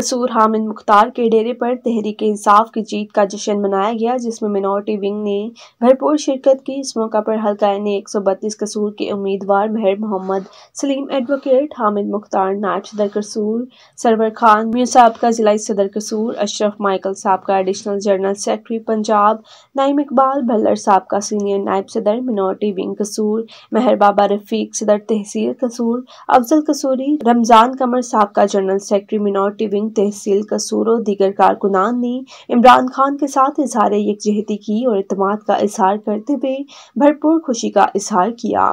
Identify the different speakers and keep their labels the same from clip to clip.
Speaker 1: कसूर हामिद मुख्तार के डेरे पर तहरीक इंसाफ की जीत का जश्न मनाया गया जिसमें मिनोरिटी विंग ने भरपूर शिरकत की इस मौका पर हल्का ने एक सौ बत्तीस कसूर के उम्मीदवार मेहर मोहम्मद सलीम एडवोकेट हामिद मुख्तार नायब सदर कसूर सरवर खान साहब का जिला सदर कसूर अशरफ माइकल साहब का additional general secretary Punjab Naeem Iqbal Bhullar का सीनियर नायब सदर मिनोरिटी विंग कसूर मेहर बाबा रफीक सदर तहसील कसूर अफजल कसूरी रमजान कमर साहब का जनरल सेक्रेटरी मिनोरिटी विंग तहसील कसूर और दीगर कारकुनान ने इमरान खान के साथ इजहार यकजहती की और अतमाद का इजहार करते हुए भरपूर खुशी का इजहार किया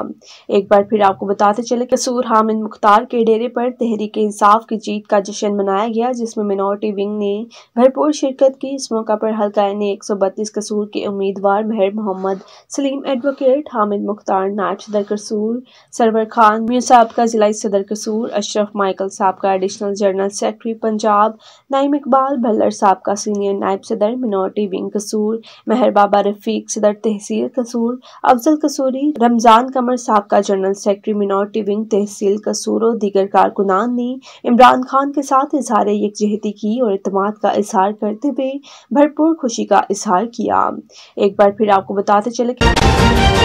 Speaker 1: एक बार फिर आपको बताते चले कसूर हामिद मुख्तार के डेरे पर तहरीक इंसाफ की जीत का जश्न मनाया गया जिसमें मिनोरिटी विंग ने भरपूर शिरकत की इस मौका पर हल्का ने एक सौ बत्तीस कसूर के उम्मीदवार मेहर मोहम्मद सलीम एडवोकेट हामिद मुख्तार नायब सदर कसूर सरवर खान मीर साहब का जिला सदर कसूर अशरफ माइकल साहब का additional general secretary Punjab Punjab Naeem Iqbal Bhullar साहब का सीनियर नायब सदर मिनोरिटी विंग कसूर महर बाबा रफीक सदर तहसील कसूर अफजल कसूरी रमज़ान कमर साहब का जनरल सेक्रेटरी मिनोरिटी विंग तहसील कसूर और दीगर कारकुनान ने इमरान खान के साथ इजहार यकजहती की और अतमाद का इजहार करते हुए भरपूर खुशी का इजहार किया एक बार फिर आपको बताते चले कि